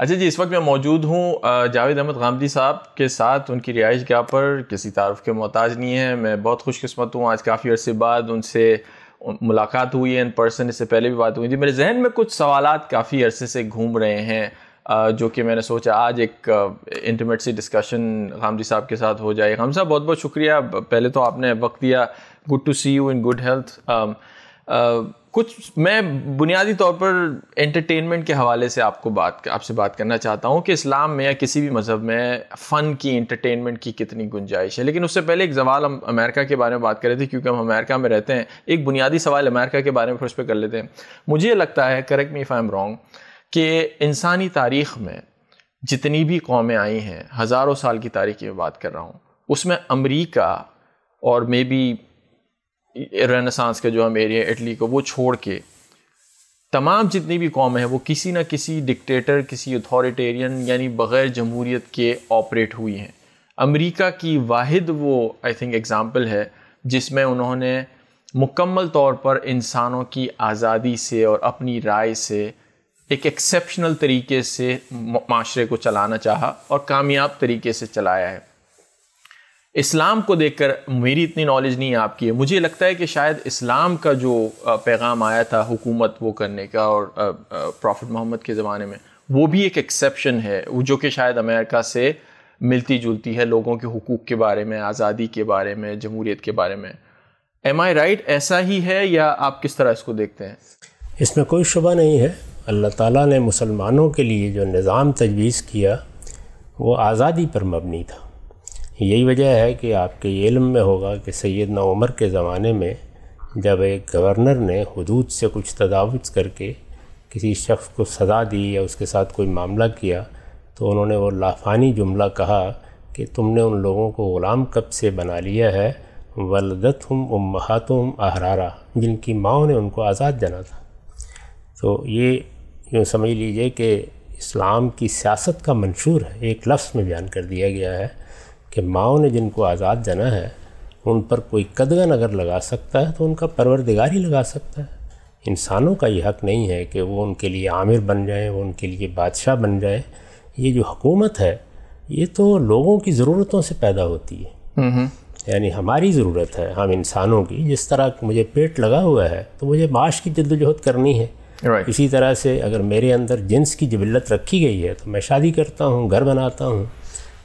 अच्छा जी इस वक्त मैं मौजूद हूँ जावेद अहमद गामदी साहब के साथ उनकी रिहाइश गाह पर किसी तारफ़ के मोहताज नहीं है मैं बहुत खुशकस्मत हूँ आज काफ़ी अर्से बाद उनसे मुलाकात हुई है इन पर्सन इससे पहले भी बात हुई थी मेरे जहन में कुछ सवाल काफ़ी अरसे से घूम रहे हैं जो कि मैंने सोचा आज एक इंटरमेट सी डिस्कशन गामदी साहब के साथ हो जाए गाम साहब बहुत बहुत शुक्रिया पहले तो आपने वक्त दिया good to see you in good health कुछ मैं बुनियादी तौर पर एंटरटेनमेंट के हवाले से आपको बात आपसे बात करना चाहता हूँ कि इस्लाम में या किसी भी मज़हब में फ़न की एंटरटेनमेंट की कितनी गुंजाइश है लेकिन उससे पहले एक सवाल हम अमेरिका के बारे में बात कर रहे थे क्योंकि हम अमेरिका में रहते हैं एक बुनियादी सवाल अमेरिका के बारे में फिर उस पर कर लेते हैं मुझे लगता है correct me if I am wrong कि इंसानी तारीख में जितनी भी कौमें आई हैं हज़ारों साल की तारीख की मैं बात कर रहा हूँ उसमें अमरीका और मे बी रेनेसांस का जो हम एरिया इटली को वो छोड़ के तमाम जितनी भी कौम हैं वो किसी ना किसी डिक्टेटर किसी अथॉरिटेरियन यानी बग़ैर जमहूरीत के ऑपरेट हुई हैं अमेरिका की वाहिद वो आई थिंक एग्ज़ाम्पल है जिसमें उन्होंने मुकम्मल तौर पर इंसानों की आज़ादी से और अपनी राय से एक एक्सेप्शनल तरीके से माशरे को चलाना चाहा और कामयाब तरीके से चलाया है इस्लाम को देखकर मेरी इतनी नॉलेज नहीं है आपकी है मुझे लगता है कि शायद इस्लाम का जो पैगाम आया था हुकूमत वो करने का और प्रॉफिट मोहम्मद के ज़माने में वो भी एक एक्सेप्शन है जो कि शायद अमेरिका से मिलती जुलती है लोगों के हकूक़ के बारे में आज़ादी के बारे में जमहूरीत के बारे में एम आई राइट ऐसा ही है या आप किस तरह इसको देखते हैं इसमें कोई शुबा नहीं है अल्लाह ताला ने मुसलमानों के लिए जो निज़ाम तजवीज़ किया वो आज़ादी पर मबनी था यही वजह है कि आपके इल्म में होगा कि ना उमर के ज़माने में जब एक गवर्नर ने हदूद से कुछ तजावज़ करके किसी शख्स को सज़ा दी या उसके साथ कोई मामला किया तो उन्होंने वो लाफानी जुमला कहा कि तुमने उन लोगों को ग़ुलाम कब से बना लिया है वलदत हम उमहात अहरारा जिनकी माओ ने उनको आज़ाद जाना था तो ये यूँ समझ लीजिए कि इस्लाम की सियासत का मंशूर है एक लफ्स में बयान कर दिया गया है कि माओ ने जिनको आज़ाद जना है उन पर कोई कदगन अगर लगा सकता है तो उनका परवरदिगार ही लगा सकता है इंसानों का ये हक नहीं है कि वो उनके लिए आमिर बन जाए वो उनके लिए बादशाह बन जाए ये जो हकूमत है ये तो लोगों की ज़रूरतों से पैदा होती है हम्म, हम्म। यानी हमारी ज़रूरत है हम इंसानों की जिस तरह मुझे पेट लगा हुआ है तो मुझे माश की जद्दोजहद करनी है right. इसी तरह से अगर मेरे अंदर जिन्स की जबिलत रखी गई है तो मैं शादी करता हूँ घर बनाता हूँ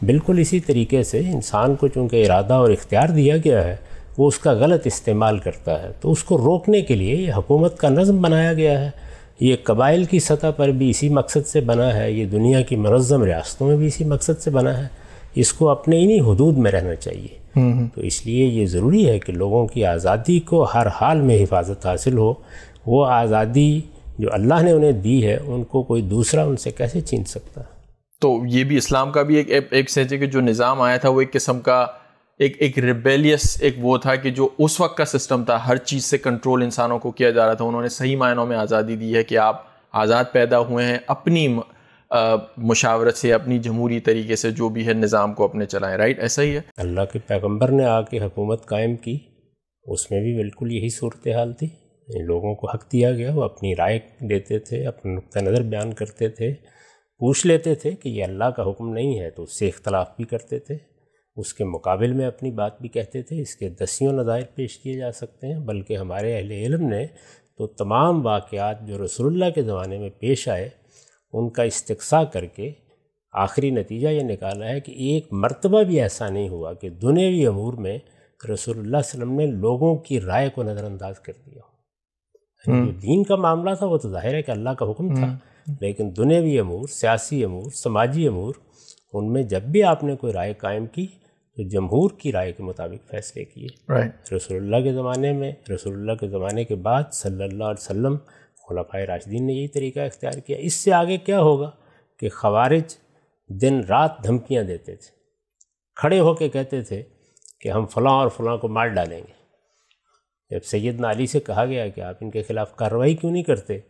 बिल्कुल इसी तरीके से इंसान को चूँकि इरादा और इख्तियार दिया गया है वो उसका गलत इस्तेमाल करता है तो उसको रोकने के लिए ये हुकूमत का नज़म बनाया गया है ये कबाइल की सतह पर भी इसी मकसद से बना है ये दुनिया की मनज़म रियासतों में भी इसी मकसद से बना है इसको अपने इन्हीं हदूद में रहना चाहिए हम्म, हम्म। तो इसलिए ये ज़रूरी है कि लोगों की आज़ादी को हर हाल में हिफाजत हासिल हो वो आज़ादी जो अल्लाह ने उन्हें दी है उनको कोई दूसरा उनसे कैसे छीन सकता है तो ये भी इस्लाम का भी एक एक सहजे के जो निज़ाम आया था वो एक किस्म का एक एक रिबेलियस एक वो था कि जो उस वक्त का सिस्टम था हर चीज़ से कंट्रोल इंसानों को किया जा रहा था उन्होंने सही मायनों में आज़ादी दी है कि आप आज़ाद पैदा हुए हैं अपनी मुशावरत से अपनी जमहूरी तरीके से जो भी है निज़ाम को अपने चलाएं राइट ऐसा ही है अल्लाह के पैगम्बर ने आके हुकूमत कायम की उसमें भी बिल्कुल यही सूरत हाल थी लोगों को हक दिया गया वो अपनी राय देते थे अपना नुक़ नज़र बयान करते थे पूछ लेते थे कि ये अल्लाह का हुक्म नहीं है तो उससे इख्तलाफ भी करते थे उसके मुकाबले में अपनी बात भी कहते थे इसके दसियों नज़ायर पेश किए जा सकते हैं बल्कि हमारे अहल इलम ने तो तमाम वाक़ात जो रसोल्ला के ज़माने में पेश आए उनका इस्तकसा करके आखिरी नतीजा ये निकाला है कि एक मरतबा भी ऐसा नहीं हुआ कि दुनियावी अमूर में रसोल्ला वसम ने लोगों की राय को नज़रअंदाज कर दिया हम्म। जो दीन का मामला था वो तो ज़ाहिर है कि अल्लाह का हुक्म था हम्म। लेकिन दुनियावी अमूर सियासी अमूर समाजी अमूर उनमें जब भी आपने कोई राय कायम की तो जमहूर की राय के मुताबिक फ़ैसले किए right. रसोल्ला के ज़माने में रसोल्ला के ज़माने के बाद सल्ला वसम खलाफा राशदीन ने यही तरीका इख्तियार किया इससे आगे क्या होगा कि खवारिज दिन रात धमकियाँ देते थे खड़े होके कहते थे कि हम फलां और फलां को मार डालेंगे जब सैदना अली से कहा गया कि आप इनके ख़िलाफ़ कार्रवाई क्यों नहीं करते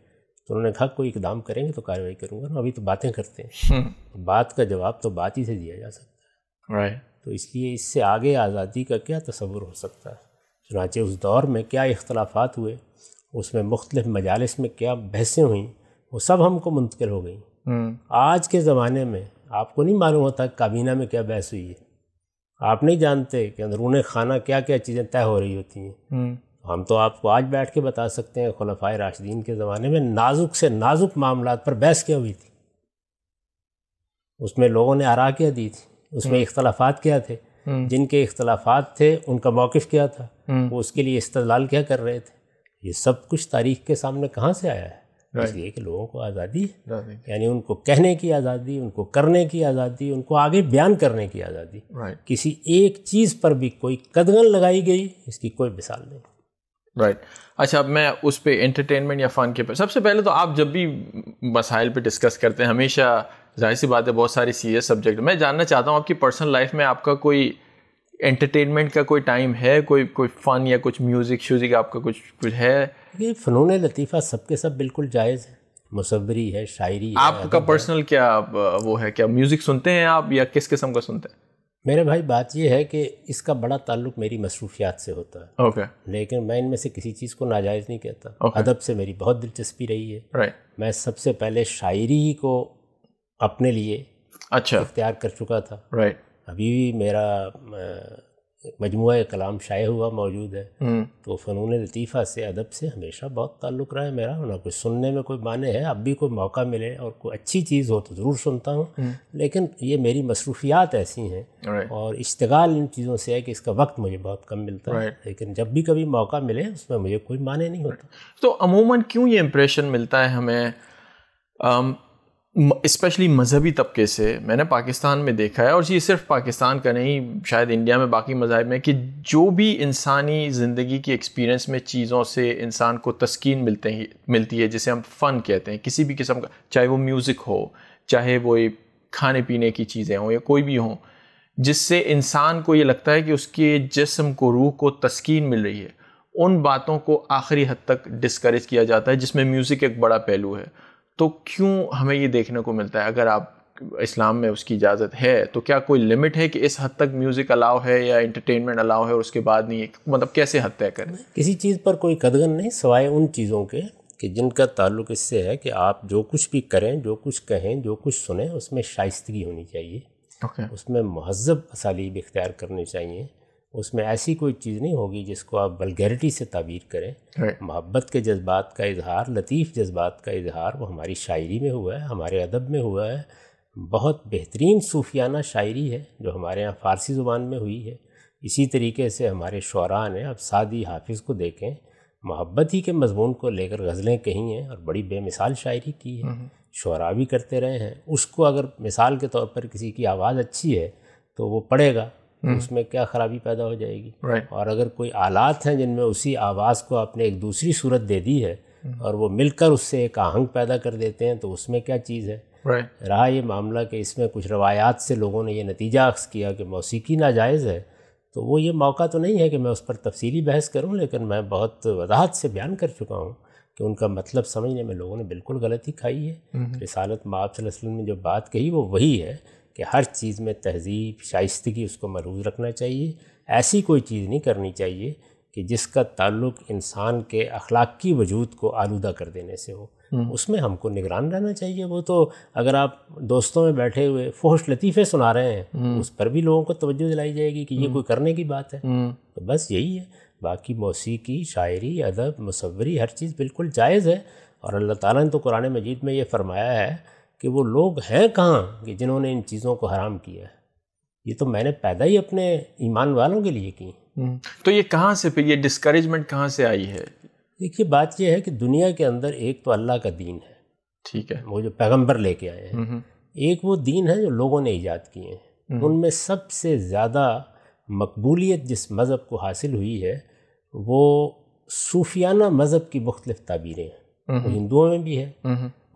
तो उन्होंने कहा कोई इकदाम करेंगे तो कार्रवाई करूँगा अभी तो बातें करते हैं हम्म। बात का जवाब तो बात ही से दिया जा सकता है right. तो इसलिए इससे आगे आज़ादी का क्या तस्वुर हो सकता है चुनाचे उस दौर में क्या इख्तलाफात हुए उसमें मुख्तलिफ मजालस में क्या बहसें हुई वो सब हमको मुंतकिल हो गई हम्म। आज के ज़माने में आपको नहीं मालूम होता काबीना में क्या बहस हुई है आप नहीं जानते कि अंदरून खाना क्या क्या चीज़ें तय हो रही होती हैं हम्म। हम तो आपको आज बैठ के बता सकते हैं खलफाए राशिदीन के ज़माने में नाजुक से नाजुक मामला पर बहस क्या हुई थी उसमें लोगों ने आरा क्या दी थी उसमें हम्म। इख्तलाफात क्या थे हम्म। जिनके इख्तलाफात थे उनका मौक़ क्या था हम्म। वो उसके लिए इस्तलाल क्या कर रहे थे ये सब कुछ तारीख के सामने कहाँ से आया है इसलिए कि लोगों को आज़ादी यानी उनको कहने की आज़ादी उनको करने की आज़ादी उनको आगे बयान करने की आज़ादी किसी एक चीज़ पर भी कोई कदगन लगाई गई इसकी कोई मिसाल नहीं राइट right. अच्छा अब मैं उस पर इंटरटेनमेंट या फ़न के पर सबसे पहले तो आप जब भी मसाइल पे डिस्कस करते हैं हमेशा जाहिर सी बात है बहुत सारी सीरियस सब्जेक्ट मैं जानना चाहता हूँ आपकी पर्सनल लाइफ में आपका कोई एंटरटेनमेंट का कोई टाइम है कोई कोई फ़न या कुछ म्यूज़िक श्यूज़िक आपका कुछ कुछ है ये फ़नून लतीफ़ा सबके सब बिल्कुल जायज़ है मुसवरी है शायरी आपका पर्सनल क्या वो है क्या म्यूज़िक सुनते हैं आप या किस किस्म का सुनते हैं मेरे भाई बात यह है कि इसका बड़ा ताल्लुक मेरी मसरूफियात से होता है ओके okay. लेकिन मैं इनमें से किसी चीज़ को नाजायज़ नहीं कहता okay. अदब से मेरी बहुत दिलचस्पी रही है right. मैं सबसे पहले शायरी को अपने लिए अच्छा इख्तियार कर चुका था राइट right. अभी भी मेरा मजमु कलाम शाये हुआ मौजूद है हम्म। तो फ़नून लतीफ़ा से अदब से हमेशा बहुत ताल्लुक़ रहा है मेरा होना कुछ सुनने में कोई माने है अब भी कोई मौका मिले और कोई अच्छी चीज़ हो तो ज़रूर सुनता हूँ हम्म। लेकिन ये मेरी मसरूफियात ऐसी हैं और इश्तगाल इन चीज़ों से है कि इसका वक्त मुझे बहुत कम मिलता है लेकिन जब भी कभी मौका मिले उसमें मुझे कोई माने नहीं होता तो अमूमन क्यों ये इम्प्रेशन मिलता है हमें इस्पेशली मजहबी तबके से मैंने पाकिस्तान में देखा है और ये सिर्फ पाकिस्तान का नहीं शायद इंडिया में बाकी मज़ाहब में कि जो भी इंसानी ज़िंदगी की एक्सपीरियंस में चीज़ों से इंसान को तस्कीन मिलते ही मिलती है जिसे हम फ़न कहते हैं किसी भी किस्म का चाहे वो म्यूज़िक हो चाहे वो खाने पीने की चीज़ें हों या कोई भी हों जिससे इंसान को ये लगता है कि उसके जिसम को रूह को तस्कीन मिल रही है उन बातों को आखिरी हद तक डिस्करेज किया जाता है जिसमें म्यूज़िक एक बड़ा पहलू है तो क्यों हमें ये देखने को मिलता है अगर आप इस्लाम में उसकी इजाज़त है तो क्या कोई लिमिट है कि इस हद तक म्यूज़िक अलाउ है या इंटरटेनमेंट अलाउ है और उसके बाद नहीं मतलब कैसे हद तय करें किसी चीज़ पर कोई कदगन नहीं सवाए उन चीज़ों के कि जिनका ताल्लुक इससे है कि आप जो कुछ भी करें जो कुछ कहें जो कुछ सुने उसमें शाइस्तगी होनी चाहिए okay. उसमें महजब असालीब इख्तियार करने चाहिए उसमें ऐसी कोई चीज़ नहीं होगी जिसको आप वलगैरिटी से ताबीर करें मोहब्बत के जज्बात का इजहार लतीफ़ जज्बात का इजहार वो हमारी शायरी में हुआ है हमारे अदब में हुआ है बहुत बेहतरीन सूफियाना शायरी है जो हमारे यहाँ फ़ारसी ज़ुबान में हुई है इसी तरीके से हमारे शुरा ने अब सादी हाफिज़ को देखें मोहब्बत ही के मजमून को लेकर गज़लें कही हैं और बड़ी बेमिसाल शायरी की है हम्म। शुरा भी करते रहे हैं उसको अगर मिसाल के तौर पर किसी की आवाज़ अच्छी है तो वो पढ़ेगा तो हम्म। उसमें क्या ख़राबी पैदा हो जाएगी right. और अगर कोई आलात हैं जिनमें उसी आवाज़ को आपने एक दूसरी सूरत दे दी है हम्म। और वो मिलकर उससे एक आहंग पैदा कर देते हैं तो उसमें क्या चीज़ है right. रहा ये मामला कि इसमें कुछ रवायात से लोगों ने ये नतीजा अक्स किया कि मौसीकी नाजायज़ है तो वो ये मौका तो नहीं है कि मैं उस पर तफसीली बहस करूँ लेकिन मैं बहुत वजाहत से बयान कर चुका हूँ कि उनका मतलब समझने में लोगों ने बिल्कुल गलती खाई है हम्म। रिसालत माप ने जो बात कही वो वही है कि हर चीज़ में तहजीब शाइस्तगी उसको मरूज रखना चाहिए ऐसी कोई चीज़ नहीं करनी चाहिए कि जिसका ताल्लुक इंसान के अखलाकी वजूद को आलूदा कर देने से हो हम्म। उसमें हमको निगरान रहना चाहिए वो तो अगर आप दोस्तों में बैठे हुए फोहश लतीफ़े सुना रहे हैं हम्म। उस पर भी लोगों को तवज्जो दिलाई जाएगी कि ये हम्म। कोई करने की बात है तो बस यही है बाकी मौसीकी शायरी अदब मसवरी हर चीज़ बिल्कुल जायज़ है और अल्लाह ताला ने तो कुरान मजीद में ये फरमाया है कि वो लोग हैं कहाँ कि जिन्होंने इन चीज़ों को हराम किया है ये तो मैंने पैदा ही अपने ईमान वालों के लिए की हम्म। तो ये कहाँ से फिर ये डिस्करेजमेंट कहाँ से आई है देखिए बात यह है कि दुनिया के अंदर एक तो अल्लाह का दीन है ठीक है वो जो पैगंबर लेके आए हैं एक वो दीन है जो लोगों ने ईजाद किए हैं हम्म। उनमें सबसे ज़्यादा मकबूलियत जिस मज़हब को हासिल हुई है वो सूफियाना मज़हब की मुख्तलिफ ताबीरें हैं हिंदुओं में भी है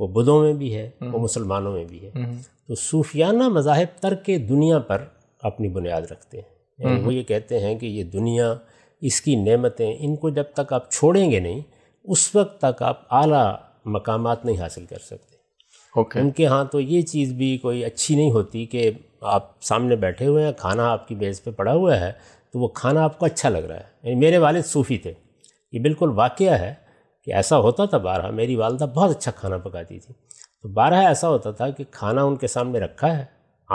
वो बुद्धों में भी है वो हम्म। मुसलमानों में भी है हम्म। तो सूफियाना मजाहब तर के दुनिया पर अपनी बुनियाद रखते हैं यानी हम्म। वो ये कहते हैं कि ये दुनिया इसकी नेमतें इनको जब तक आप छोड़ेंगे नहीं उस वक्त तक आप आला मकाम नहीं हासिल कर सकते okay. उनके यहाँ तो ये चीज़ भी कोई अच्छी नहीं होती कि आप सामने बैठे हुए हैं खाना आपकी बेस पे पड़ा हुआ है तो वो खाना आपको अच्छा लग रहा है मेरे वालिद सूफ़ी थे ये बिल्कुल वाक़ है कि ऐसा होता था बारह मेरी वालदा बहुत अच्छा खाना पकाती थी तो बारह ऐसा होता था कि खाना उनके सामने रखा है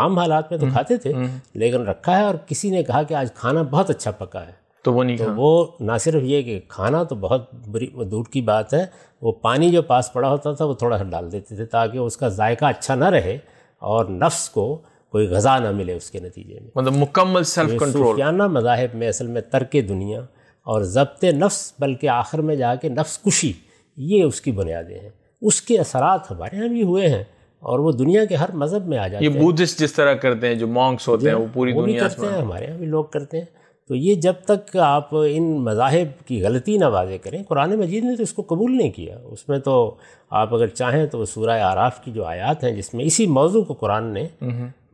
आम हालात में तो हम्म, खाते थे हम्म। लेकिन रखा है और किसी ने कहा कि आज खाना बहुत अच्छा पका है तो वो नहीं तो वो ना सिर्फ ये कि खाना तो बहुत बुरी दूर की बात है वो पानी जो पास पड़ा होता था वो थोड़ा सा डाल देते थे ताकि उसका जायका अच्छा ना रहे और नफ्स को कोई गज़ा ना मिले उसके नतीजे में मतलब मुकम्मल सेल्फ कंट्रोल ना मजाहब में असल में तरक दुनिया और ज़ब्त नफ्स बल्कि आखिर में जाके नफ्स कुशी ये उसकी बुनियादें हैं उसके असरात हमारे यहाँ भी हुए हैं और वो दुनिया के हर मज़हब में आ जाते हैं ये बुद्धिस्ट जिस तरह करते हैं जो मॉन्क्स होते हैं हाँ, वो पूरी वो दुनिया करते हैं हमारे यहाँ भी लोग करते हैं तो ये जब तक आप इन मज़ाहब की गलती ना वाजे करें कुरान मजीद ने तो इसको कबूल नहीं किया उसमें तो आप अगर चाहें तो सूर्य आराफ की जो आयात हैं जिसमें इसी मौजू को कुरान ने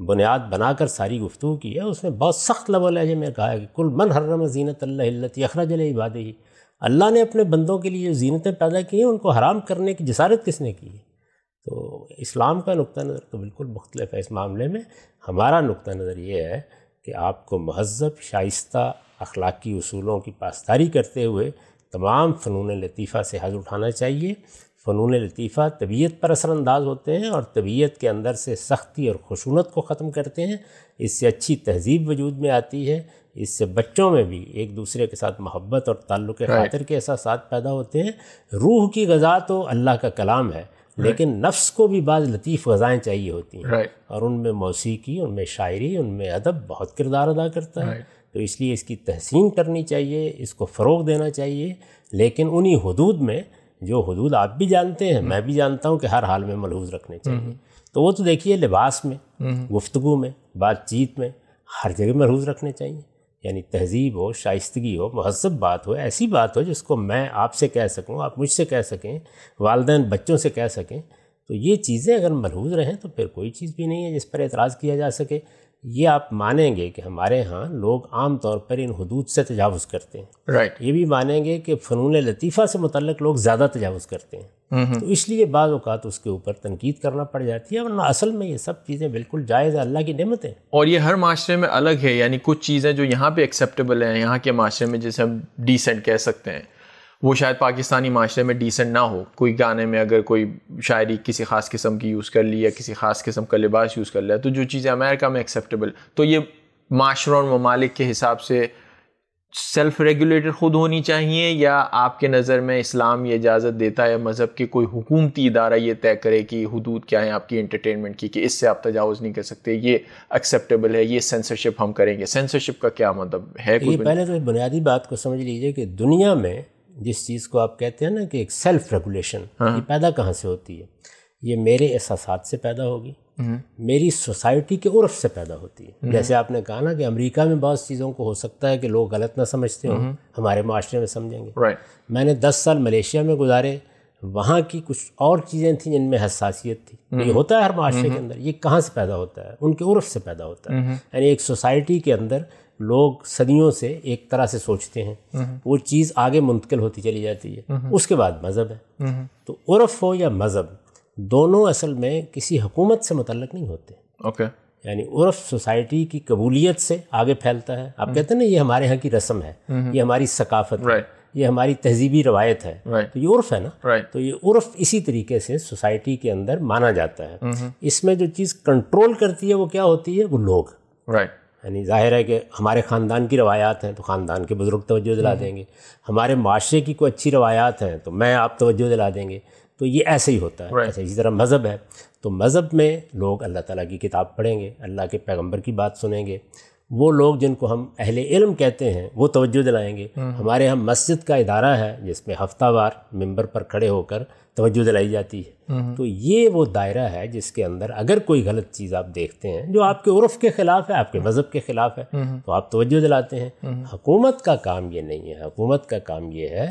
बुनियाद बनाकर सारी गुफ्तु की है उसमें बहुत सख्त लबो लहजे में कहा है कि कुल मन हर्रम जीनत अल्लात अखराज इबाद ही अल्लाह ने अपने बंदों के लिए जो जीनतें पैदा की हैं उनको हराम करने की जसारत किसने की है तो इस्लाम का नुक़ नज़र तो बिल्कुल मुख्तलिफ है इस मामले में हमारा नुक़ नज़र ये है कि आपको महजब शाइस्ता अखलाकी असूलों की पासदारी करते हुए तमाम फ़नून लतीफ़ा से हज उठाना चाहिए फ़नून लतीफ़ा तबीयत पर असरानंदाज होते हैं और तबीयत के अंदर से सख्ती और खशूनत को ख़त्म करते हैं इससे अच्छी तहजीब वजूद में आती है इससे बच्चों में भी एक दूसरे के साथ मोहब्बत और ताल्लुक़ खातर के एहसास पैदा होते हैं रूह की गज़ा तो अल्लाह का कलाम है लेकिन नफ्स को भी बाज़ लतीफ़ गज़ाएँ चाहिए होती हैं और उनमें मौसीकी उनमें शायरी उनमें अदब बहुत किरदार अदा करता है तो इसलिए इसकी तहसीन करनी चाहिए इसको फ़रोग देना चाहिए लेकिन उन्हीं हदूद में जो हदूद आप भी जानते हैं मैं भी जानता हूँ कि हर हाल में मलहूज रखने चाहिए हम्म, हम्म। तो वो तो देखिए लिबास में हम्म, गुफ्तु में बातचीत में हर जगह मलहूज रखने चाहिए यानी तहजीब हो शाइतगी हो महसब बात हो ऐसी बात हो जिसको मैं आपसे कह सकूँ आप मुझसे कह सकें वालदे बच्चों से कह सकें तो ये चीज़ें अगर मलहूज रहें तो फिर कोई चीज़ भी नहीं है जिस पर एतराज़ किया जा सके ये आप मानेंगे कि हमारे यहाँ लोग आम तौर पर इन हदूद से तजावज़ करते हैं राइट right. ये भी मानेंगे कि फ़नून लतीफ़ा से मतलब लोग ज़्यादा तजावज़ करते हैं तो इसलिए बाज़ अवत उसके ऊपर तनकीद करना पड़ जाती है वरना असल में ये सब चीज़ें बिल्कुल जायज़ अल्लाह की नमतें और ये हर माशरे में अलग है यानी कुछ चीज़ें जो यहाँ पर एक्सेप्टेबल हैं यहाँ के माशरे में जैसे हम डिसेंट कह सकते हैं वो शायद पाकिस्तानी माशरे में डिसेंट ना हो कोई गाने में अगर कोई शायरी किसी ख़ास किस्म की यूज़ कर ली या किसी ख़ास किस्म का लिबास यूज़ कर लिया तो जो चीज़ें अमेरिका में एक्सेप्टेबल तो ये माशरों और ममालिक के हिसाब से सेल्फ रेगुलेटर ख़ुद होनी चाहिए या आपके नज़र में इस्लाम ये इजाज़त देता है मज़हब के कोई हुकूमती इदारा ये तय करे कि हदूद क्या है आपकी इंटरटेनमेंट की कि इससे आप तजावज़ नहीं कर सकते ये एक्सेप्टेबल है ये सेंसरशिप हम करेंगे सेंसरशिप का क्या मतलब है ये पहले तो बुनियादी बात को समझ लीजिए कि दुनिया में जिस चीज़ को आप कहते हैं ना कि एक सेल्फ रेगुलेशन हाँ। ये पैदा कहाँ से होती है ये मेरे एहसास से पैदा होगी हम्म। मेरी सोसाइटी के उर्फ से पैदा होती है हम्म। जैसे आपने कहा ना कि अमेरिका में बहुत चीज़ों को हो सकता है कि लोग गलत ना समझते हो हम्म। हमारे माशरे में समझेंगे right. मैंने दस साल मलेशिया में गुजारे वहाँ की कुछ और चीज़ें थी जिनमें हसासीत थी ये होता है हर माशरे के अंदर ये कहाँ से पैदा होता है उनके उर्फ से पैदा होता है यानी एक सोसाइटी के अंदर लोग सदियों से एक तरह से सोचते हैं हम्म। वो चीज़ आगे मुंतकिल होती चली जाती है हम्म। उसके बाद मज़हब है हम्म। तो उर्फ हो या मज़हब दोनों असल में किसी हुकूमत से मुतलक नहीं होते ओके यानी उर्फ सोसाइटी की कबूलियत से आगे फैलता है आप कहते हैं ना ये हमारे यहाँ की रस्म है ये हमारी सकाफत है ये हमारी तहजीबी रवायत है तो ये उर्फ है ना तो ये उर्फ इसी तरीके से सोसाइटी के अंदर माना जाता है इसमें जो चीज़ कंट्रोल करती है वो क्या होती है वो लोग राइट यानी जाहिर है कि हमारे ख़ानदान की रवायात हैं तो ख़ानदान के बुज़ुर्ग तोज्जो दिला हम्म। देंगे हमारे माशरे की कोई अच्छी रवायात हैं तो मैं आप तोज्जो दिला देंगे तो ये ऐसे ही होता है ऐसे इसी तरह मज़हब है तो मज़हब में लोग अल्लाह ताला की किताब पढ़ेंगे अल्लाह के पैगंबर की बात सुनेंगे वो लोग जिनको हम अहले इल्म कहते हैं वो तवज्जो दिलाएंगे हम्म। हमारे यहाँ मस्जिद का इदारा है जिसमें हफ्तावार मेंबर पर खड़े होकर तवज्जो दिलाई जाती है हम्म। तो ये वो दायरा है जिसके अंदर अगर कोई गलत चीज़ आप देखते हैं जो आपके उर्फ के ख़िलाफ़ है आपके मज़हब के ख़िलाफ़ है हम्म। तो आप तवज्जो दिलाते हैं हुकूमत का काम ये नहीं है हुकूमत का काम ये है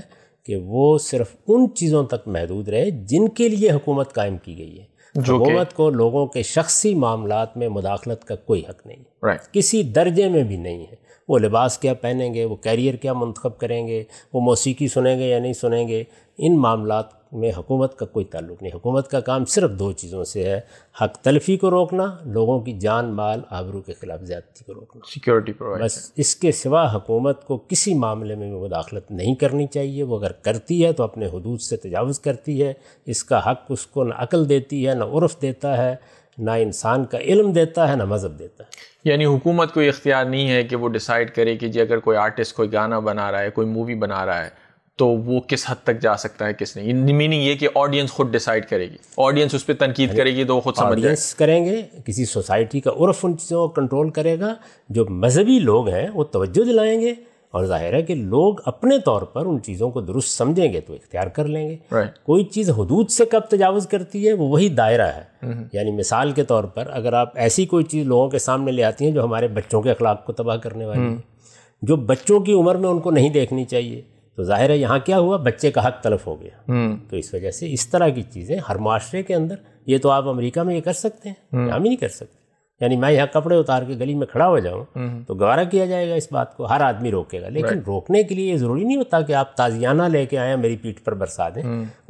कि वो सिर्फ उन चीज़ों तक महदूद रहे जिनके लिए हुकूमत कायम की गई है हुकूमत को लोगों के शख्सी मामला में मुदाखलत का कोई हक नहीं है right. किसी दर्जे में भी नहीं है वो लिबास क्या पहनेंगे वो कैरियर क्या मंतखब करेंगे वो मौसीकी सुनेंगे या नहीं सुनेंगे इन मामला में हुकूमत का कोई ताल्लुक नहीं हुकूमत का काम सिर्फ दो चीज़ों से है हक तलफी को रोकना लोगों की जान माल आबरू के ख़िलाफ़ ज़्यादती को रोकना सिक्योरिटी प्रोवाइड बस इसके सिवा हुकूमत को किसी मामले में भी मुदाखलत नहीं करनी चाहिए वो अगर करती है तो अपने हदूद से तजावज़ करती है इसका हक उसको ना अकल देती है ना उर्फ देता है ना इंसान का इल्म देता है ना मज़हब देता है यानी हुकूमत को इख्तियार नहीं है कि वो डिसाइड करे कि जी अगर कोई आर्टिस्ट कोई गाना बना रहा है कोई मूवी बना रहा है तो वो किस हद तक जा सकता है किस नहीं मीनिंग ये कि ऑडियंस खुद डिसाइड करेगी ऑडियंस उस पर तनकीद करेगी तो वो खुद समझ ऑडियंस करेंगे किसी सोसाइटी का उर्फ उन चीज़ों को कंट्रोल करेगा जो मजहबी लोग हैं वो तवज्जो दिलाएंगे और ज़ाहिर है कि लोग अपने तौर पर उन चीज़ों को दुरुस्त समझेंगे तो इख्तियार कर लेंगे right. कोई चीज़ हदूद से कब तजावज़ करती है वो वही दायरा है हम्म। यानी मिसाल के तौर पर अगर आप ऐसी कोई चीज़ लोगों के सामने ले आती हैं जो हमारे बच्चों के अखलाक को तबाह करने वाली हम्म। है जो बच्चों की उम्र में उनको नहीं देखनी चाहिए तो जाहिर है यहाँ क्या हुआ बच्चे का हक तलफ हो गया हम्म। तो इस वजह से इस तरह की चीज़ें हर माशरे के अंदर ये तो आप अमेरिका में ये कर सकते हैं हम हम्म। ही नहीं कर सकते यानी मैं यहाँ कपड़े उतार के गली में खड़ा हो जाऊँ हम्म। तो गवारा किया जाएगा इस बात को हर आदमी रोकेगा लेकिन रोकने के लिए ये ज़रूरी नहीं होता कि आप ताजियाना लेके आए मेरी पीठ पर बरसा दें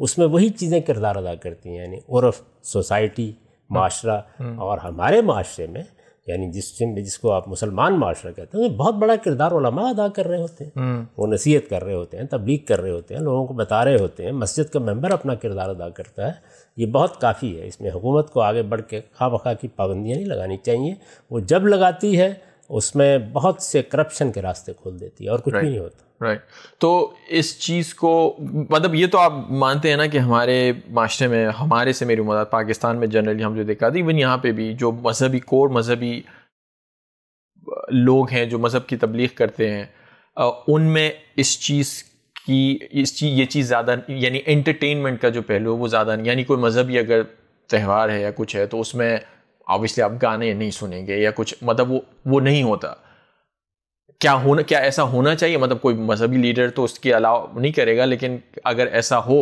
उसमें वही चीज़ें किरदार अदा करती हैं यानी उर्फ सोसाइटी माशरा और हमारे माशरे में यानी जिस जिसको आप मुसलमान माशरा कहते हैं तो बहुत बड़ा किरदार उलमा अदा कर रहे होते हैं हम्म। वो नसीहत कर रहे होते हैं तबलीग कर रहे होते हैं लोगों को बता रहे होते हैं मस्जिद का मेंबर अपना किरदार अदा करता है ये बहुत काफ़ी है इसमें हुकूमत को आगे बढ़ के खा बखा की पाबंदियाँ नहीं लगानी चाहिए वो जब लगाती है उसमें बहुत से करप्शन के रास्ते खोल देती है और कुछ right. भी नहीं होता राइट right. तो इस चीज़ को मतलब ये तो आप मानते हैं ना कि हमारे माशरे में हमारे से मेरी मदद पाकिस्तान में जनरली हम जो देखा था इवन यहाँ पे भी जो मजहबी कोर मजहबी लोग हैं जो मज़हब की तबलीग करते हैं उनमें इस चीज़ की इस चीज़ ये चीज़ ज़्यादा यानी एंटरटेनमेंट का जो पहलू है वो ज़्यादा यानी कोई मजहबी अगर त्यौहार है या कुछ है तो उसमें ऑब्वियसली आप गाने नहीं सुनेंगे या कुछ मतलब वो वो नहीं होता क्या होना क्या ऐसा होना चाहिए मतलब कोई मजहबी लीडर तो उसके अलाव नहीं करेगा लेकिन अगर ऐसा हो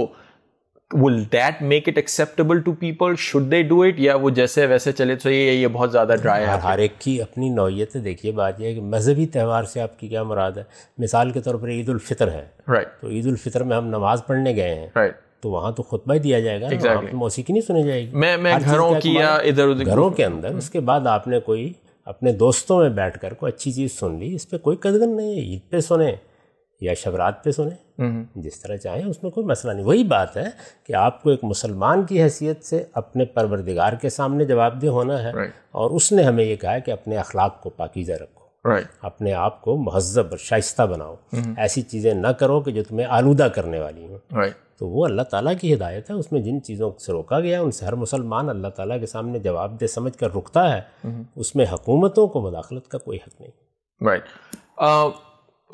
will that make it acceptable to people should they do it या वो जैसे वैसे चले तो ये ये बहुत ज़्यादा ड्राई है हर एक की अपनी नौीयत है देखिए बात यह है कि मजहबी त्यौहार से आपकी क्या मुराद है मिसाल के तौर पर ईद उल फितर है राइट right. तो ईद उल फितर में हम नमाज़ पढ़ने गए हैं राइट right. तो वहाँ तो खुतबा ही दिया जाएगा exactly. तो मौसीकी नहीं सुनी जाएगी मैं मैं घरों की या इधर उधर घरों के अंदर उसके बाद आपने कोई अपने दोस्तों में बैठ कर कोई अच्छी चीज़ सुन ली इस पर कोई कदगन नहीं है ईद पे सुने या शबरात पे सुने जिस तरह चाहें उसमें कोई मसला नहीं वही बात है कि आपको एक मुसलमान की हैसियत से अपने परवरदिगार के सामने जवाबदेह होना है और उसने हमें ये कहा है कि अपने अखलाक को पाकिज़ा रखो right. अपने आप को महजब शाइस्ता बनाओ mm-hmm. ऐसी चीज़ें ना करो कि जो तुम्हें आलूदा करने वाली हों right. तो वो अल्लाह ताला की हिदायत है उसमें जिन चीज़ों से रोका गया उनसे हर मुसलमान अल्लाह ताला के सामने जवाब दे समझ कर रुकता है mm-hmm. उसमें हकूमतों को मुदाखलत का कोई हक नहीं राइट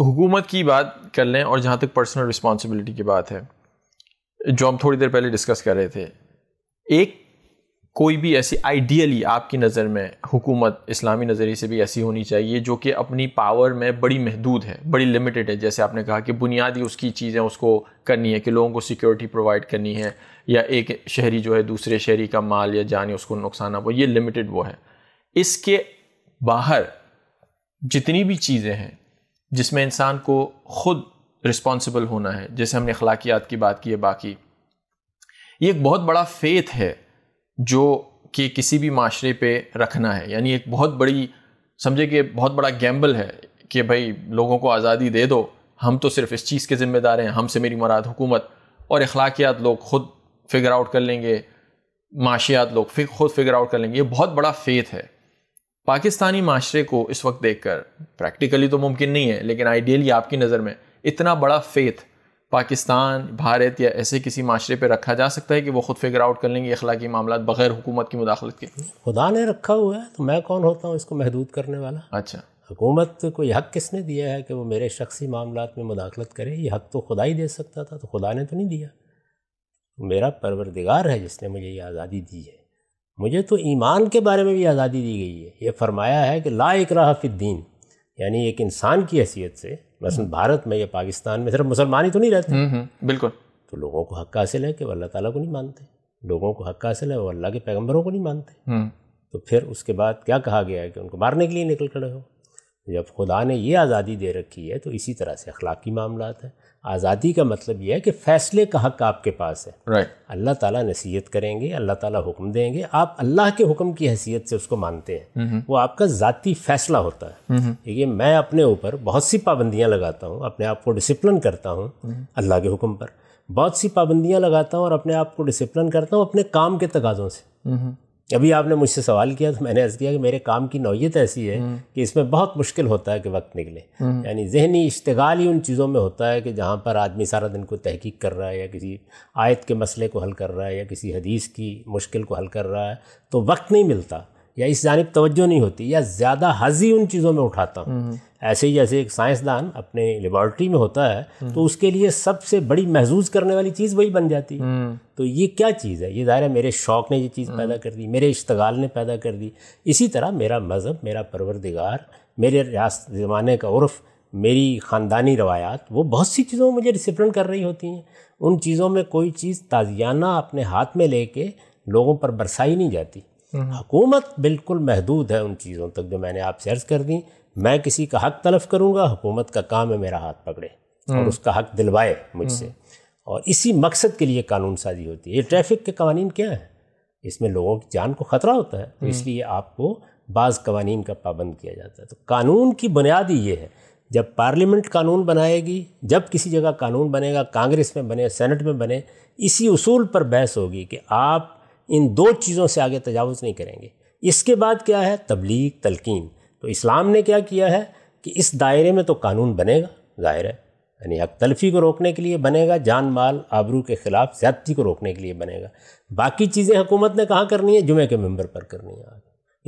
हुकूमत की बात कर लें और जहाँ तक पर्सनल रिस्पॉन्सिबिलिटी की बात है जो हम थोड़ी देर पहले डिस्कस कर रहे थे एक कोई भी ऐसी आइडियली आपकी नज़र में हुकूमत इस्लामी नज़रिए से भी ऐसी होनी चाहिए जो कि अपनी पावर में बड़ी महदूद है बड़ी लिमिटेड है जैसे आपने कहा कि बुनियादी उसकी चीज़ें उसको करनी है कि लोगों को सिक्योरिटी प्रोवाइड करनी है या एक शहरी जो है दूसरे शहरी का माल या जान उसको नुकसान वो ये लिमिटेड वो है इसके बाहर जितनी भी चीज़ें हैं जिसमें इंसान को ख़ुद रिस्पॉन्सिबल होना है जैसे हमने अखलाकियात की बात की है बाकी ये एक बहुत बड़ा फेथ है जो कि किसी भी माशरे पे रखना है यानी एक बहुत बड़ी समझे कि बहुत बड़ा गैम्बल है कि भाई लोगों को आज़ादी दे दो हम तो सिर्फ इस चीज़ के ज़िम्मेदार हैं हमसे मेरी मुराद हुकूमत और अखलाकियात लोग खुद फिगर आउट कर लेंगे माशियात लोग फिर खुद फिगर आउट कर लेंगे ये बहुत बड़ा फेथ है पाकिस्तानी माशरे को इस वक्त देखकर प्रैक्टिकली तो मुमकिन नहीं है लेकिन आइडियली आपकी नज़र में इतना बड़ा फेथ पाकिस्तान भारत या ऐसे किसी माशरे पर रखा जा सकता है कि वो खुद फिगर आउट कर लेंगे अखलाकी मामला बगैर हुकूमत की मुदाखलत के खुदा ने रखा हुआ है तो मैं कौन होता हूँ इसको महदूद करने वाला अच्छा हुकूमत को यह हक किसने दिया है कि वो मेरे शख्सी मामला में मुदाखलत करे ये हक तो खुदा ही दे सकता था तो खुदा ने तो नहीं दिया मेरा परवरदिगार है जिसने मुझे ये आज़ादी दी है मुझे तो ईमान के बारे में भी आज़ादी दी गई है ये फरमाया है कि ला दीन यानी एक इंसान की हैसियत से मसलन भारत में या पाकिस्तान में सिर्फ मुसलमान ही तो नहीं रहते हम्म, हम्म, बिल्कुल तो लोगों को हक हासिल है कि वह अल्लाह ताला को नहीं मानते लोगों को हक हासिल है वो अल्लाह के पैगम्बरों को नहीं मानते हम्म। तो फिर उसके बाद क्या कहा गया है कि उनको मारने के लिए निकल खड़े हो जब खुदा ने ये आज़ादी दे रखी है तो इसी तरह से अखलाकी मामला है आज़ादी का मतलब यह है कि फ़ैसले का हक आपके पास है right. अल्लाह ताला नसीहत करेंगे अल्लाह ताला हुक्म देंगे आप अल्लाह के हुक्म की हैसियत से उसको मानते हैं हम्म, हम्म। वो आपका ज़ाती फ़ैसला होता है हम्म, देखिए मैं अपने ऊपर बहुत सी पाबंदियाँ लगाता हूँ अपने आप को डिसिप्लिन करता हूँ अल्लाह के हुक्म पर बहुत सी पाबंदियाँ लगाता हूँ और अपने आप को डिसिप्लिन करता हूँ अपने काम के तकाज़ों से अभी आपने मुझसे सवाल किया तो मैंने ऐसा किया कि मेरे काम की नौीयत ऐसी है हम्म। कि इसमें बहुत मुश्किल होता है कि वक्त निकले हम्म। यानी जहनी इश्तगाल ही उन चीज़ों में होता है कि जहाँ पर आदमी सारा दिन को तहकीक कर रहा है या किसी आयत के मसले को हल कर रहा है या किसी हदीस की मुश्किल को हल कर रहा है तो वक्त नहीं मिलता या इस जानब तोज्जो नहीं होती या ज़्यादा हजी उन चीज़ों में उठाता हूँ हम्म। ऐसे ही जैसे एक साइंसदान अपने लेबॉर्ट्री में होता है हम्म। तो उसके लिए सबसे बड़ी महजूज करने वाली चीज़ वही बन जाती है हम्म। तो ये क्या चीज़ है ये ज़ाहिर है मेरे शौक़ ने ये चीज़ पैदा कर दी मेरे इश्तगाल ने पैदा कर दी इसी तरह मेरा मज़हब मेरा परवरदिगार मेरे ज़माने का उर्फ़ मेरी ख़ानदानी रवायात वो बहुत सी चीज़ों में मुझे डिसिप्लिन कर रही होती हैं उन चीज़ों में कोई चीज़ ताजियाना अपने हाथ में लेके लोगों पर बरसाई नहीं जाती हम्म। हुकूमत बिल्कुल महदूद है उन चीज़ों तक जो मैंने आपसे अर्ज़ कर दी मैं किसी का हक तलफ करूँगा हुकूमत का काम है मेरा हाथ पकड़े हम्म। और उसका हक दिलवाए मुझसे हम्म। और इसी मकसद के लिए कानून साजी होती है ये ट्रैफिक के कवानीन क्या हैं इसमें लोगों की जान को ख़तरा होता है तो इसलिए आपको बाज़ कवानीन का पाबंद किया जाता है तो कानून की बुनियादी ये है जब पार्लियामेंट कानून बनाएगी जब किसी जगह कानून बनेगा कांग्रेस में बने सेनेट में बने इसी उसूल पर बहस होगी कि आप इन दो चीज़ों से आगे तजावज़ नहीं करेंगे इसके बाद क्या है तबलीग तलकिन तो इस्लाम ने क्या किया है कि इस दायरे में तो कानून बनेगा ज़ाहिर है यानी हक तलफी को रोकने के लिए बनेगा जान माल आबरू के ख़िलाफ़ ज़्यादती को रोकने के लिए बनेगा बाकी चीज़ें हुकूमत ने कहाँ करनी है जुमे के मेंबर पर करनी है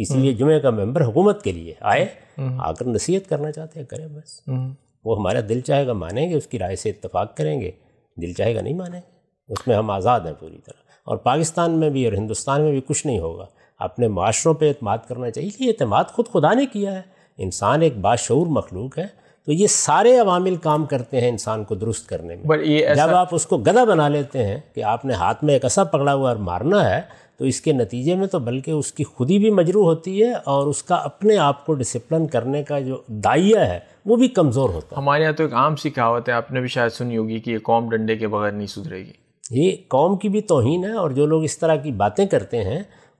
इसीलिए हम्म। जुमे का मेंबर हुकूमत के लिए आए हम्म। आकर नसीहत करना चाहते हैं करें बस हम्म। वो हमारा दिल चाहेगा मानेंगे उसकी राय से इतफाक़ करेंगे दिल चाहेगा नहीं मानेंगे उसमें हम आज़ाद हैं पूरी तरह और पाकिस्तान में भी और हिंदुस्तान में भी कुछ नहीं होगा अपने माशरों पर अतमाद करना चाहिए ये अतमाद खुद खुदा ने किया है इंसान एक बाशूर मखलूक है तो ये सारे अवामिल काम करते हैं इंसान को दुरुस्त करने में ये जब आप उसको गदा बना लेते हैं कि आपने हाथ में एक असा पकड़ा हुआ और मारना है तो इसके नतीजे में तो बल्कि उसकी खुदी भी मजरू होती है और उसका अपने आप को डिसिप्लिन करने का जो दाइया है वो भी कमज़ोर होता है हमारे यहाँ तो एक आम सी कहावत है आपने भी शायद सुनी होगी कि ये कौम डंडे के बगैर नहीं सुधरेगी ये कौम की भी तोहन है और जो लोग इस तरह की बातें करते हैं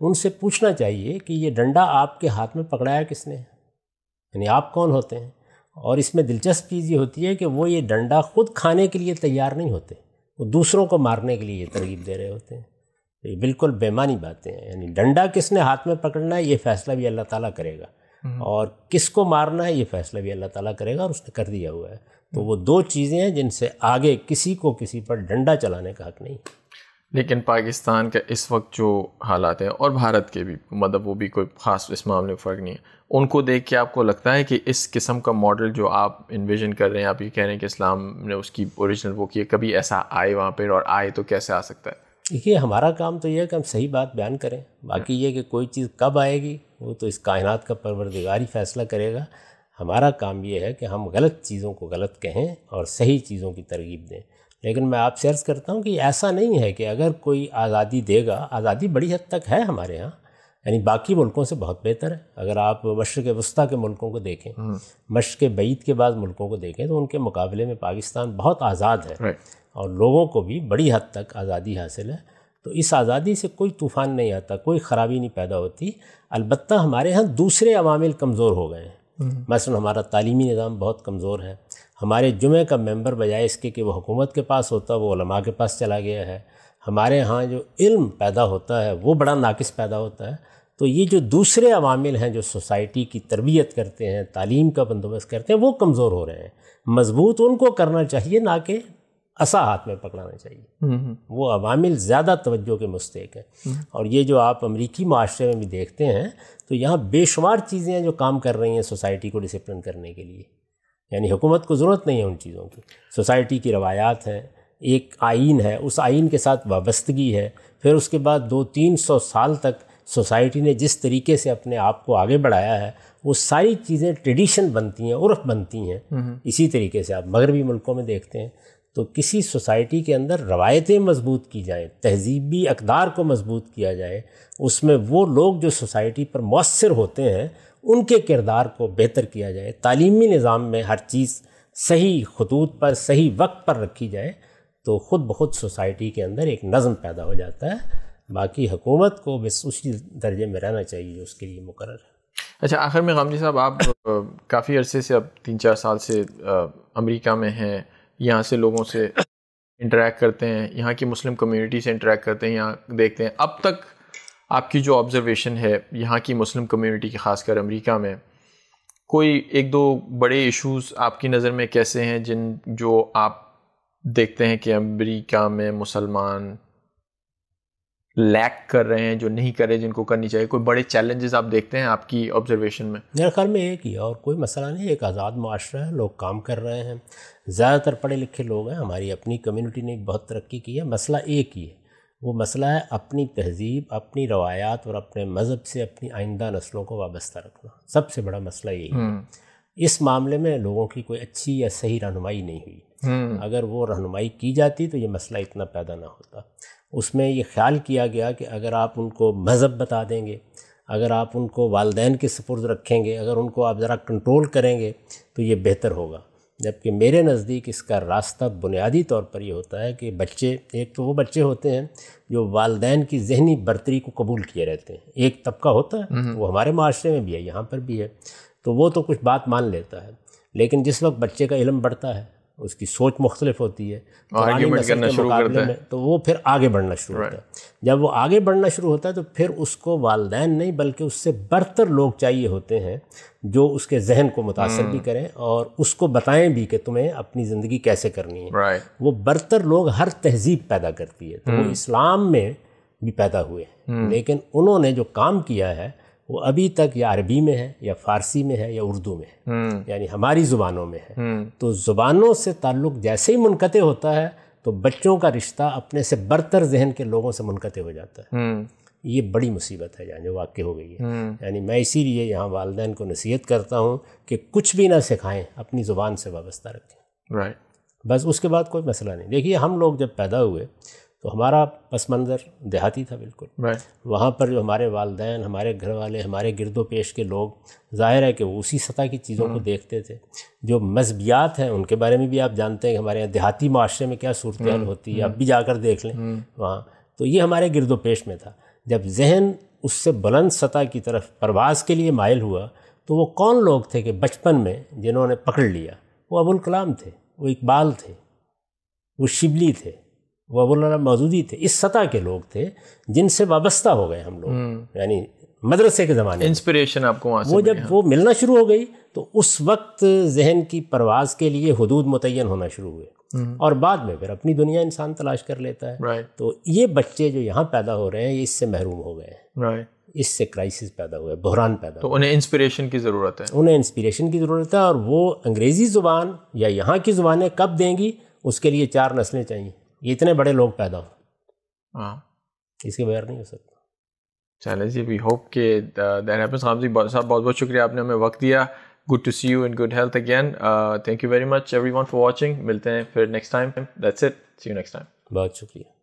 उनसे पूछना चाहिए कि ये डंडा आपके हाथ में पकड़ाया किसने यानी आप कौन होते हैं और इसमें दिलचस्प चीज़ ये होती है कि वो ये डंडा खुद खाने के लिए तैयार नहीं होते वो दूसरों को मारने के लिए ये तरगीब दे रहे होते हैं तो ये बिल्कुल बेमानी बातें हैं यानी डंडा किसने हाथ में पकड़ना है ये फैसला भी अल्लाह ताला करेगा हम्म। और किसको मारना है ये फैसला भी अल्लाह ताला करेगा और उसने कर दिया हुआ है तो वो दो चीज़ें हैं जिनसे आगे किसी को किसी पर डंडा चलाने का हक नहीं लेकिन पाकिस्तान का इस वक्त जो हालात हैं और भारत के भी मतलब वो भी कोई ख़ास इस मामले में फ़र्क नहीं है उनको देख के आपको लगता है कि इस किस्म का मॉडल जो आप इन्विजन कर रहे हैं आप ये कह रहे हैं कि इस्लाम ने उसकी ओरिजिनल वो की कभी ऐसा आए वहाँ पर और आए तो कैसे आ सकता है देखिए हमारा काम तो यह है कि हम सही बात बयान करें बाकी ये कि कोई चीज़ कब आएगी वो तो इस कायनात का परवरदिगार ही फैसला करेगा हमारा काम ये है कि हम गलत चीज़ों को गलत कहें और सही चीज़ों की तरगीब दें लेकिन मैं आपसे अर्ज़ करता हूँ कि ऐसा नहीं है कि अगर कोई आज़ादी देगा आज़ादी बड़ी हद तक है हमारे यहाँ यानी बाकी मुल्कों से बहुत बेहतर है अगर आप मशरक़ वस्ती के मुल्कों को देखें हम्म। मशरक़ बैद के बाद मुल्कों को देखें तो उनके मुकाबले में पाकिस्तान बहुत आज़ाद है और लोगों को भी बड़ी हद तक आज़ादी हासिल है तो इस आज़ादी से कोई तूफ़ान नहीं आता कोई ख़राबी नहीं पैदा होती अलबत् हमारे यहाँ दूसरे अवामिल कमज़ोर हो गए हैं मसल हम्म। हमारा तलीमी निज़ाम बहुत कमज़ोर है हमारे जुमे का मेंबर बजाय इसके कि वो हुकूमत के पास होता है वो के पास चला गया है हमारे यहाँ जो इल्म पैदा होता है वो बड़ा नाकस पैदा होता है तो ये जो दूसरे अवामिल हैं जो सोसाइटी की तरबियत करते हैं तालीम का बंदोबस्त करते हैं वो कमज़ोर हो रहे हैं मजबूत उनको करना चाहिए ना कि असा हाथ में पकड़ाना चाहिए हम्म, हम्म। वो अवामिल ज़्यादा तवज्जो के मुस्तक हैं हम्म। और ये जो आप अमरीकी माशरे में भी देखते हैं तो यहाँ बेशुमार चीज़ें हैं जो काम कर रही हैं सोसाइटी को डिसिप्लिन करने के लिए यानी हुकूमत को ज़रूरत नहीं है उन चीज़ों की सोसाइटी की रवायात हैं एक आइन है उस आइन के साथ वाबस्तगी है फिर उसके बाद दो तीन सौ साल तक सोसाइटी ने जिस तरीके से अपने आप को आगे बढ़ाया है वो सारी चीज़ें ट्रेडिशन बनती हैं उर्फ बनती हैं इसी तरीके से आप मगरबी मुल्कों में देखते हैं तो किसी सोसाइटी के अंदर रवायतें मजबूत की जाएं तहजीबी अकदार को मजबूत किया जाए उसमें वो लोग जो सोसाइटी पर मौसर होते हैं उनके किरदार को बेहतर किया जाए तालीमी निज़ाम में हर चीज़ सही खतूत पर सही वक्त पर रखी जाए तो ख़ुद ब खुद सोसाइटी के अंदर एक नज़म पैदा हो जाता है बाकी हुकूमत को बस उसी दर्जे में रहना चाहिए उसके लिए मुकर है अच्छा आखिर में गामजी साहब आप काफ़ी अरसे से अब तीन चार साल से अमरीका में हैं यहाँ से लोगों से इंटरेक्ट करते हैं यहाँ की मुस्लिम कम्युनिटी से इंटरेक्ट करते हैं यहाँ देखते हैं अब तक आपकी जो ऑब्ज़रवेशन है यहाँ की मुस्लिम कम्युनिटी की ख़ासकर अमेरिका में कोई एक दो बड़े इश्यूज आपकी नज़र में कैसे हैं जिन जो आप देखते हैं कि अमेरिका में मुसलमान लैक कर रहे हैं जो नहीं कर रहे जिनको करनी चाहिए कोई बड़े चैलेंजेस आप देखते हैं आपकी ऑब्जर्वेशन में मेरे ख्याल में एक ही और कोई मसला नहीं एक आज़ाद माशरा है लोग काम कर रहे हैं ज़्यादातर पढ़े लिखे लोग हैं हमारी अपनी कम्यूनिटी ने बहुत तरक्की की है मसला एक ही है वो मसला है अपनी तहजीब अपनी रवायात और अपने मज़हब से अपनी आइंदा नस्लों को वाबस्ता रखना सबसे बड़ा मसला यही है हम्म। इस मामले में लोगों की कोई अच्छी या सही रहनुमाई नहीं हुई हम्म। अगर वो रहनुमाई की जाती तो ये मसला इतना पैदा ना होता उसमें ये ख्याल किया गया कि अगर आप उनको मज़हब बता देंगे अगर आप उनको वालदेन के सपुर्द रखेंगे अगर उनको आप ज़रा कंट्रोल करेंगे तो ये बेहतर होगा जबकि मेरे नज़दीक इसका रास्ता बुनियादी तौर पर यह होता है कि बच्चे एक तो वो बच्चे होते हैं जो वालदेन की जहनी बर्तरी को कबूल किए रहते हैं एक तबका होता है हम्म। वो हमारे माशरे में भी है यहाँ पर भी है तो वो तो कुछ बात मान लेता है लेकिन जिस वक्त बच्चे का इलम बढ़ता है उसकी सोच मुख्तलिफ होती है पुरानी तो नस्ल के मुकाबले में तो वो फिर आगे बढ़ना शुरू होता है जब वो आगे बढ़ना शुरू होता है तो फिर उसको वालदेन नहीं बल्कि उससे बरतर लोग चाहिए होते हैं जो उसके जहन को मुतासर भी hmm. करें और उसको बताएं भी कि तुम्हें अपनी ज़िंदगी कैसे करनी है वो बरतर लोग हर तहजीब पैदा करती है तो वो hmm. इस्लाम में भी पैदा हुए hmm. लेकिन उन्होंने जो काम किया है वो अभी तक या अरबी में है या फारसी में है या उर्दू में है हम्म। यानी हमारी ज़ुबानों में है हम्म। तो ज़ुबानों से ताल्लुक़ जैसे ही मुनकते होता है तो बच्चों का रिश्ता अपने से बरतर जहन के लोगों से मुनकते हो जाता है हम्म। ये बड़ी मुसीबत है जाने वाक्य हो गई है यानी मैं इसीलिए यहाँ वालदेन को नसीहत करता हूँ कि कुछ भी ना सिखाएं अपनी ज़ुबान से वाबस्ता रखें राइट right. बस उसके बाद कोई मसला नहीं देखिए हम लोग जब पैदा हुए तो हमारा पस मंज़र देहाती था बिल्कुल वहाँ पर जो हमारे वालदेन हमारे घर वाले हमारे गिरदो पेश के लोग ज़ाहिर है कि वो उसी सतह की चीज़ों को hmm. देखते थे जो मजबियात हैं उनके बारे में भी आप जानते हैं कि हमारे यहाँ देहाती माशरे में क्या सूरत हाल hmm. होती है अब hmm. भी जाकर देख लें वहाँ तो ये हमारे गिरदो पेश में था जब जहन उससे बुलंद सतह की तरफ परवाज के लिए मायल हुआ तो वो कौन लोग थे कि बचपन में जिन्होंने पकड़ लिया वो अबुल कलाम थे वो इकबाल थे वो शिबली थे वह मौलाना मौजूदी थे इस सतह के लोग थे जिनसे वाबस्ता हो गए हम लोग हम्म। यानी मदरसे के ज़माने इंस्पिरेशन आपको वहाँ वो जब हाँ। वो मिलना शुरू हो गई तो उस वक्त जहन की परवाज़ के लिए हदूद मुतन होना शुरू हुए हम्म। और बाद में फिर अपनी दुनिया इंसान तलाश कर लेता है तो ये बच्चे जो यहाँ पैदा हो रहे हैं ये इससे महरूम हो गए हैं इससे क्राइसिस पैदा हुआ है बहरान पैदा तो उन्हें इंस्पिरेशन की ज़रूरत है उन्हें इंस्पिरेशन की ज़रूरत है और वो अंग्रेज़ी ज़ुबान या यहाँ की ज़ुबानें कब देंगी उसके लिए चार नस्लें चाहिए ये इतने बड़े लोग पैदा हों हाँ इसके बगैर नहीं हो सकता चले जी वी होप के दैन अहमद साहब जी साहब बहुत बहुत शुक्रिया आपने हमें वक्त दिया good to see you in good health again thank you very much everyone for watching मिलते हैं फिर next time that's it see you next time बहुत शुक्रिया